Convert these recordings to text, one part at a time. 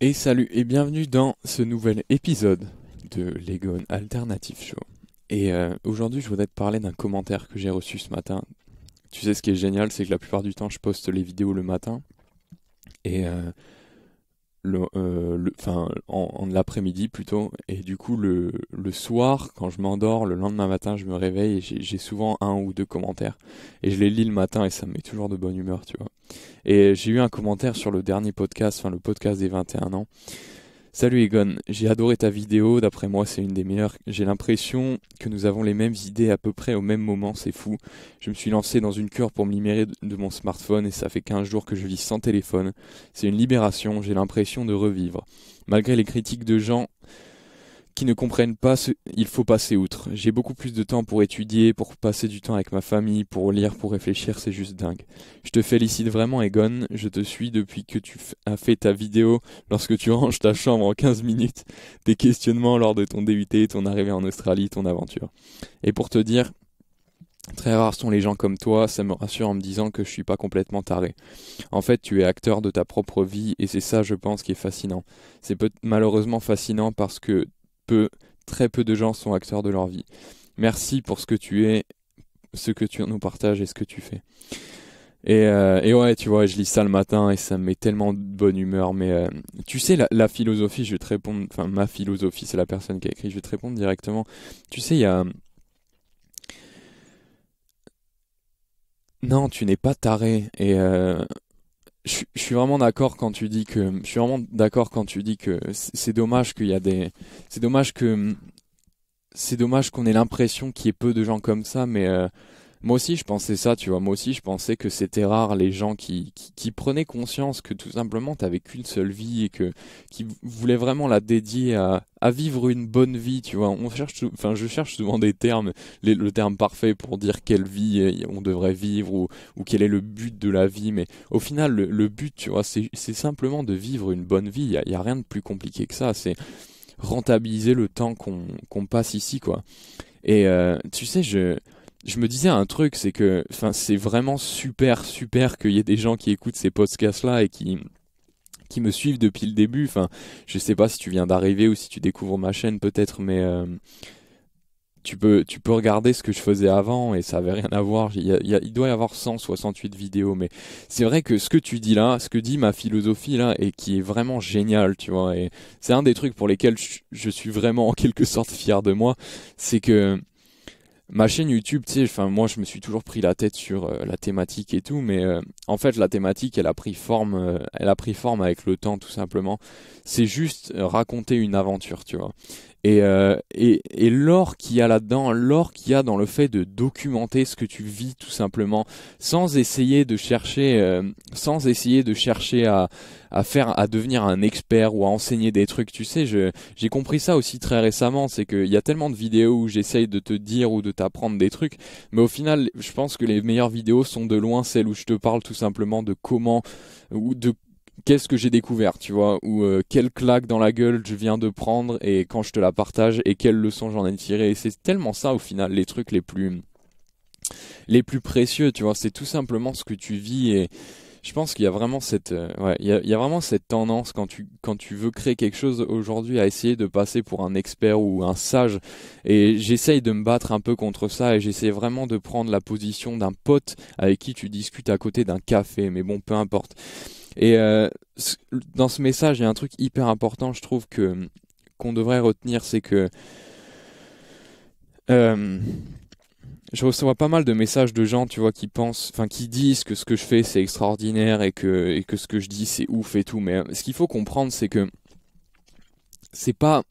Et salut et bienvenue dans ce nouvel épisode de l'Egon Alternative Show. Et euh, aujourd'hui, je voudrais te parler d'un commentaire que j'ai reçu ce matin. Tu sais, ce qui est génial, c'est que la plupart du temps, je poste les vidéos le matin. Et euh, le, euh, en, l'après-midi plutôt. Et du coup, le, le soir, quand je m'endors, le lendemain matin, je me réveille et j'ai souvent un ou deux commentaires. Et je les lis le matin et ça me met toujours de bonne humeur, tu vois. Et j'ai eu un commentaire sur le dernier podcast, enfin le podcast des 21 ans, Salut Egon, j'ai adoré ta vidéo, d'après moi c'est une des meilleures. J'ai l'impression que nous avons les mêmes idées à peu près au même moment, c'est fou. Je me suis lancé dans une cure pour me libérer de mon smartphone et ça fait 15 jours que je vis sans téléphone. C'est une libération, j'ai l'impression de revivre. Malgré les critiques de gens qui ne comprennent pas ce... il faut passer outre. J'ai beaucoup plus de temps pour étudier, pour passer du temps avec ma famille, pour lire, pour réfléchir, c'est juste dingue. Je te félicite vraiment Egon, je te suis depuis que tu as fait ta vidéo lorsque tu ranges ta chambre en 15 minutes, tes questionnements lors de ton DUT, ton arrivée en Australie, ton aventure. Et pour te dire, Très rares sont les gens comme toi, ça me rassure en me disant que je suis pas complètement taré. En fait, tu es acteur de ta propre vie et c'est ça, je pense, qui est fascinant. C'est malheureusement fascinant parce que très peu de gens sont acteurs de leur vie. Merci pour ce que tu es, ce que tu nous partages et ce que tu fais. Et, euh, ouais, tu vois, je lis ça le matin et ça me met tellement de bonne humeur. Mais euh, tu sais, la, philosophie, je vais te répondre, enfin ma philosophie, c'est la personne qui a écrit, je vais te répondre directement. Tu sais, il y a... Non, tu n'es pas taré. Et euh, je, suis vraiment d'accord quand tu dis que je suis vraiment d'accord quand tu dis que c'est dommage qu'il y a des c'est dommage que c'est dommage qu'on ait l'impression qu'il y ait peu de gens comme ça mais euh, moi aussi, je pensais ça, tu vois. Moi aussi, je pensais que c'était rare les gens qui, qui, prenaient conscience que tout simplement, t'avais qu'une seule vie et que qui voulaient vraiment la dédier à, à vivre une bonne vie, tu vois. On cherche, enfin, je cherche souvent des termes, le terme parfait pour dire quelle vie euh, on devrait vivre ou, ou quel est le but de la vie. Mais au final, le, but, tu vois, c'est simplement de vivre une bonne vie. Il n'y a, rien de plus compliqué que ça. C'est rentabiliser le temps qu'on qu'on passe ici, quoi. Et euh, tu sais, je je me disais un truc, c'est que, enfin, c'est vraiment super, super qu'il y ait des gens qui écoutent ces podcasts-là et qui, qui me suivent depuis le début. Enfin, je sais pas si tu viens d'arriver ou si tu découvres ma chaîne peut-être, mais euh, tu peux, tu peux regarder ce que je faisais avant et ça avait rien à voir. Il, doit y avoir 168 vidéos, mais c'est vrai que ce que tu dis là, ce que dit ma philosophie là, et qui est vraiment génial, tu vois. Et c'est un des trucs pour lesquels je, je suis vraiment en quelque sorte fier de moi, c'est que ma chaîne YouTube, tu sais, enfin moi je me suis toujours pris la tête sur euh, la thématique et tout, mais euh, en fait la thématique elle a pris forme, euh, elle a pris forme avec le temps tout simplement. C'est juste raconter une aventure, tu vois. Euh, et, l'or qu'il y a là-dedans, l'or qu'il y a dans le fait de documenter ce que tu vis tout simplement, sans essayer de chercher, euh, sans essayer de chercher à, faire, à devenir un expert ou à enseigner des trucs. Tu sais, j'ai compris ça aussi très récemment, c'est qu'il y a tellement de vidéos où j'essaye de te dire ou de t'apprendre des trucs, mais au final, je pense que les meilleures vidéos sont de loin celles où je te parle tout simplement de comment ou de qu'est-ce que j'ai découvert, tu vois, ou euh, quelle claque dans la gueule je viens de prendre et quand je te la partage et quelle leçon j'en ai tirée. Et c'est tellement ça au final, les trucs les plus les plus précieux, tu vois, c'est tout simplement ce que tu vis et je pense qu'il y a vraiment cette euh, vraiment cette tendance quand tu quand tu veux créer quelque chose aujourd'hui à essayer de passer pour un expert ou un sage et j'essaye de me battre un peu contre ça et j'essaie vraiment de prendre la position d'un pote avec qui tu discutes à côté d'un café mais bon peu importe et euh, dans ce message, il y a un truc hyper important, je trouve, que qu'on devrait retenir, c'est que euh, je reçois pas mal de messages de gens, tu vois, qui pensent, enfin, qui disent que ce que je fais c'est extraordinaire et que et que ce que je dis c'est ouf et tout. Mais euh, ce qu'il faut comprendre, c'est que c'est pas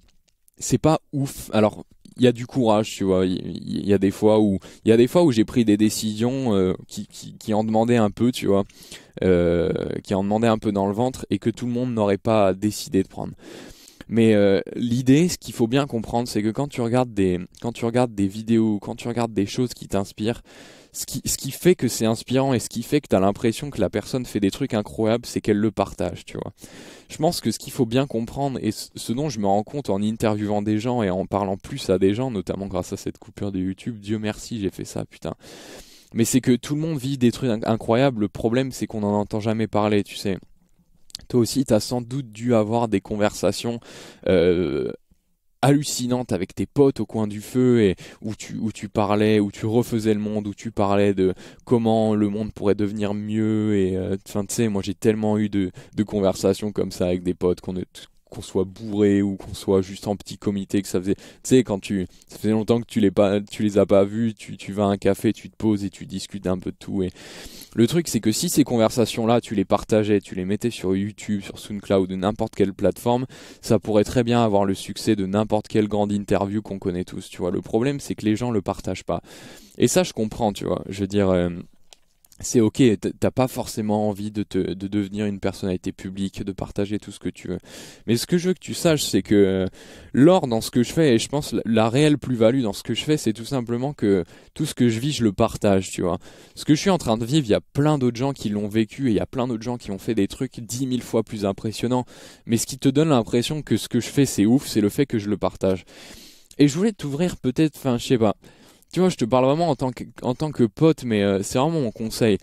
c'est pas ouf. Alors il y a du courage, tu vois. Il y, a des fois où il y a des fois où j'ai pris des décisions euh, qui, qui, qui, en demandaient un peu, tu vois, euh, qui en demandaient un peu dans le ventre et que tout le monde n'aurait pas décidé de prendre. Mais euh, l'idée, ce qu'il faut bien comprendre, c'est que quand tu regardes des quand tu regardes des vidéos, quand tu regardes des choses qui t'inspirent, ce qui, fait que c'est inspirant et ce qui fait que tu as l'impression que la personne fait des trucs incroyables, c'est qu'elle le partage, tu vois. Je pense que ce qu'il faut bien comprendre, et ce dont je me rends compte en interviewant des gens et en parlant plus à des gens, notamment grâce à cette coupure de YouTube, Dieu merci, j'ai fait ça, putain. Mais c'est que tout le monde vit des trucs incroyables, le problème c'est qu'on n'en entend jamais parler, tu sais toi aussi, tu as sans doute dû avoir des conversations euh, hallucinante avec tes potes au coin du feu et où tu où tu parlais où tu refaisais le monde où tu parlais de comment le monde pourrait devenir mieux et euh, enfin tu sais moi j'ai tellement eu de, de conversations comme ça avec des potes qu'on qu'on soit bourré ou qu'on soit juste en petit comité que ça faisait tu sais quand tu ça faisait longtemps que tu les pas tu les as pas vus tu, vas à un café tu te poses et tu discutes un peu de tout et le truc c'est que si ces conversations là tu les partageais tu les mettais sur YouTube sur SoundCloud ou n'importe quelle plateforme ça pourrait très bien avoir le succès de n'importe quelle grande interview qu'on connaît tous tu vois le problème c'est que les gens le partagent pas et ça je comprends tu vois je veux dire euh, c'est ok, t'as pas forcément envie de, te, de devenir une personnalité publique, de partager tout ce que tu veux. Mais ce que je veux que tu saches, c'est que euh, l'or dans ce que je fais, et je pense la réelle plus-value dans ce que je fais, c'est tout simplement que tout ce que je vis, je le partage, tu vois. Ce que je suis en train de vivre, il y a plein d'autres gens qui l'ont vécu, et il y a plein d'autres gens qui ont fait des trucs dix mille fois plus impressionnants. Mais ce qui te donne l'impression que ce que je fais, c'est ouf, c'est le fait que je le partage. Et je voulais t'ouvrir peut-être, enfin, je sais pas tu vois, je te parle vraiment en tant que, tant que pote, mais euh, c'est vraiment mon conseil.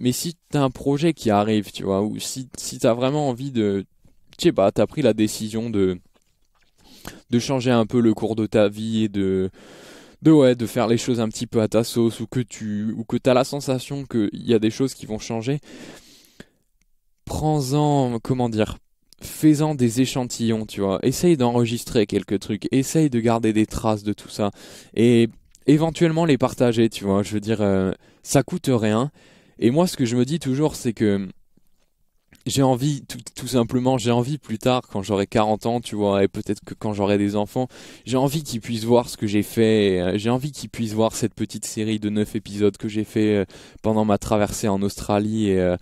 Mais si t'as un projet qui arrive, tu vois, ou si, si t'as vraiment envie de, tu sais pas, t'as pris la décision de, de changer un peu le cours de ta vie et de, de ouais, de faire les choses un petit peu à ta sauce ou que tu, ou que t'as la sensation qu'il y a des choses qui vont changer, prends-en, comment dire, fais-en des échantillons, tu vois. Essaye d'enregistrer quelques trucs, essaye de garder des traces de tout ça. Et éventuellement les partager, tu vois. Je veux dire, euh, ça coûte rien. Et moi, ce que je me dis toujours, c'est que j'ai envie, tout, simplement, j'ai envie plus tard, quand j'aurai 40 ans, tu vois, et peut-être que quand j'aurai des enfants, j'ai envie qu'ils puissent voir ce que j'ai fait, euh, j'ai envie qu'ils puissent voir cette petite série de 9 épisodes que j'ai fait euh, pendant ma traversée en Australie. Et,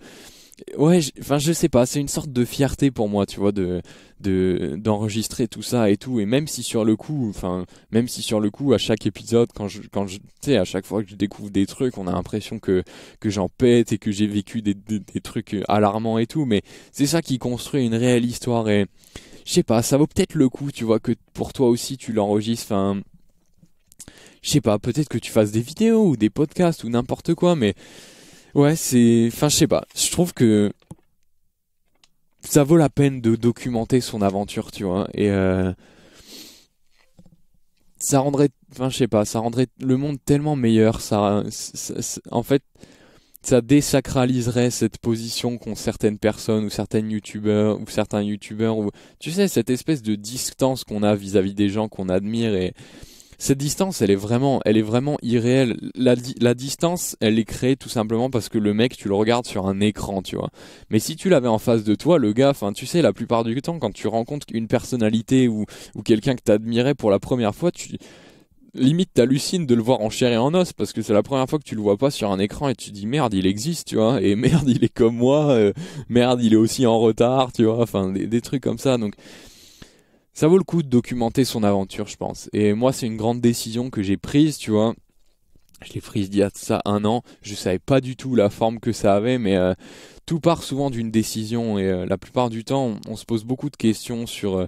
ouais, enfin je sais pas, c'est une sorte de fierté pour moi, tu vois, de de d'enregistrer tout ça et tout et même si sur le coup, enfin même si sur le coup à chaque épisode quand je quand tu sais à chaque fois que je découvre des trucs, on a l'impression que que j'en pète et que j'ai vécu des, des trucs alarmants et tout, mais c'est ça qui construit une réelle histoire et je sais pas, ça vaut peut-être le coup, tu vois, que pour toi aussi tu l'enregistres, enfin je sais pas, peut-être que tu fasses des vidéos ou des podcasts ou n'importe quoi, mais Ouais, c'est. Enfin, je sais pas. Je trouve que ça vaut la peine de documenter son aventure, tu vois. Et euh, ça rendrait. Enfin, je sais pas. Ça rendrait le monde tellement meilleur. Ça, en fait, ça désacraliserait cette position qu'ont certaines personnes ou certaines youtubeurs ou certains youtubeurs ou tu sais cette espèce de distance qu'on a vis à -vis des gens qu'on admire et cette distance, elle est vraiment, elle est vraiment irréelle. La, la distance, elle est créée tout simplement parce que le mec, tu le regardes sur un écran, tu vois. Mais si tu l'avais en face de toi, le gars, enfin, tu sais, la plupart du temps, quand tu rencontres une personnalité ou, ou quelqu'un que t'admirais pour la première fois, tu limite t'hallucines de le voir en chair et en os parce que c'est la première fois que tu le vois pas sur un écran et tu dis merde il existe tu vois et merde il est comme moi euh, merde il est aussi en retard tu vois enfin des, des trucs comme ça donc ça vaut le coup de documenter son aventure, je pense. Et moi, c'est une grande décision que j'ai prise, tu vois. Je l'ai prise il y a ça un an. Je savais pas du tout la forme que ça avait, mais euh, tout part souvent d'une décision. Et euh, la plupart du temps, on, se pose beaucoup de questions sur euh,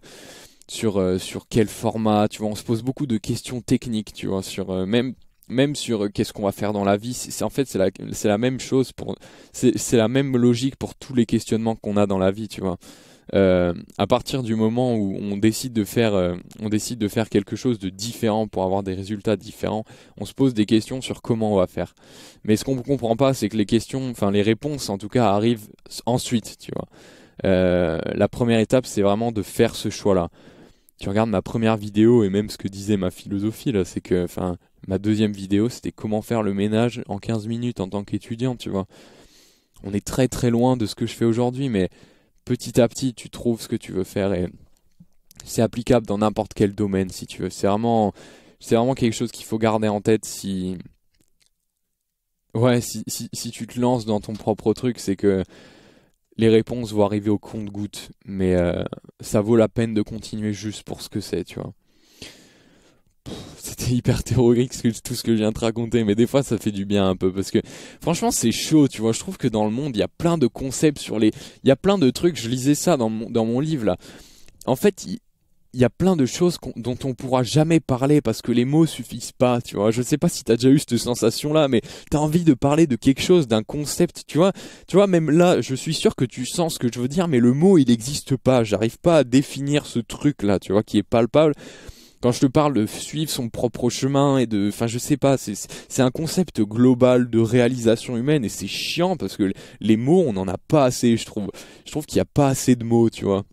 sur sur quel format. Tu vois, on se pose beaucoup de questions techniques. Tu vois, sur même même sur qu'est-ce qu'on va faire dans la vie. C'est en fait c'est la c'est la même chose pour c'est la même logique pour tous les questionnements qu'on a dans la vie. Tu vois. Euh, à partir du moment où on décide de faire, euh, on décide de faire quelque chose de différent pour avoir des résultats différents, on se pose des questions sur comment on va faire. Mais ce qu'on ne comprend pas, c'est que les questions, enfin les réponses en tout cas, arrivent ensuite. Tu vois. Euh, la première étape, c'est vraiment de faire ce choix-là. Tu regardes ma première vidéo et même ce que disait ma philosophie là, c'est que, enfin, ma deuxième vidéo, c'était comment faire le ménage en 15 minutes en tant qu'étudiant, tu vois. On est très très loin de ce que je fais aujourd'hui, mais petit à petit, tu trouves ce que tu veux faire et c'est applicable dans n'importe quel domaine si tu veux. C'est vraiment, c'est vraiment quelque chose qu'il faut garder en tête si, ouais, si, si, tu te lances dans ton propre truc, c'est que les réponses vont arriver au compte-goutte, mais euh, ça vaut la peine de continuer juste pour ce que c'est, tu vois c'était hyper théorique tout ce que je viens de raconter, mais des fois ça fait du bien un peu parce que franchement c'est chaud, tu vois. Je trouve que dans le monde il y a plein de concepts sur les, il y a plein de trucs. Je lisais ça dans mon, dans mon livre là. En fait, il, y a plein de choses dont on pourra jamais parler parce que les mots suffisent pas, tu vois. Je sais pas si t'as déjà eu cette sensation là, mais t'as envie de parler de quelque chose, d'un concept, tu vois. Tu vois, même là, je suis sûr que tu sens ce que je veux dire, mais le mot il n'existe pas. J'arrive pas à définir ce truc là, tu vois, qui est palpable quand je te parle de suivre son propre chemin et de, enfin, je sais pas, c'est un concept global de réalisation humaine et c'est chiant parce que les mots, on n'en a pas assez, je trouve. Je trouve qu'il n'y a pas assez de mots, tu vois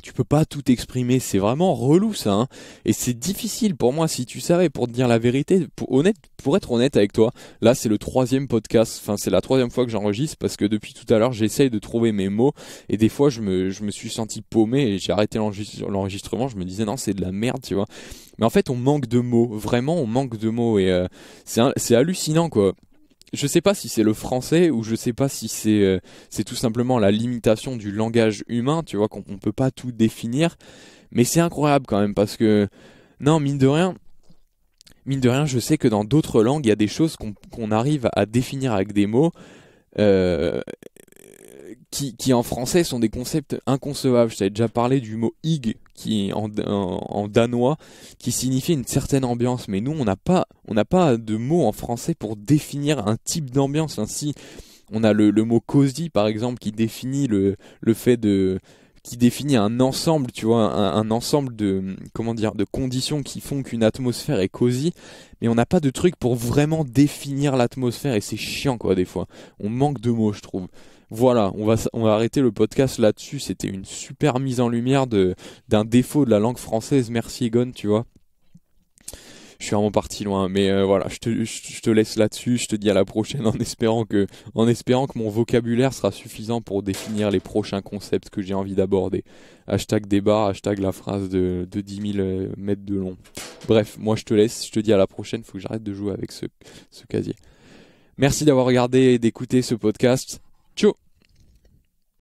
tu peux pas tout exprimer, c'est vraiment relou ça, hein. et c'est difficile pour moi si tu savais, pour te dire la vérité, pour, honnête, pour être honnête avec toi, là c'est le troisième podcast, enfin c'est la troisième fois que j'enregistre parce que depuis tout à l'heure j'essaye de trouver mes mots et des fois je me, je me suis senti paumé et j'ai arrêté l'enregistrement, je me disais non c'est de la merde tu vois, mais en fait on manque de mots, vraiment on manque de mots et euh, c'est hallucinant quoi je sais pas si c'est le français ou je sais pas si c'est euh, c'est tout simplement la limitation du langage humain, tu vois, qu'on peut pas tout définir. Mais c'est incroyable quand même parce que non, mine de rien, mine de rien, je sais que dans d'autres langues, il y a des choses qu'on qu'on arrive à définir avec des mots. Euh, qui, qui en français sont des concepts inconcevables. Je t'avais déjà parlé du mot ig qui en, danois qui signifie une certaine ambiance mais nous on n'a pas on n'a pas de mot en français pour définir un type d'ambiance ainsi on a le, mot cosy par exemple qui définit le, le fait de qui définit un ensemble, tu vois, un, ensemble de comment dire, de conditions qui font qu'une atmosphère est cosy, mais on n'a pas de truc pour vraiment définir l'atmosphère et c'est chiant quoi des fois. On manque de mots, je trouve. Voilà, on va, on va arrêter le podcast là-dessus. C'était une super mise en lumière d'un défaut de la langue française. Merci Egon, tu vois je suis vraiment parti loin. Mais euh, voilà, je te, je, te laisse là-dessus. Je te dis à la prochaine en espérant que, en espérant que mon vocabulaire sera suffisant pour définir les prochains concepts que j'ai envie d'aborder. Hashtag débat, hashtag la phrase de, 10 000 euh, mètres de long. Bref, moi je te laisse. Je te dis à la prochaine. Faut que j'arrête de jouer avec ce, ce casier. Merci d'avoir regardé et d'écouter ce podcast. Ciao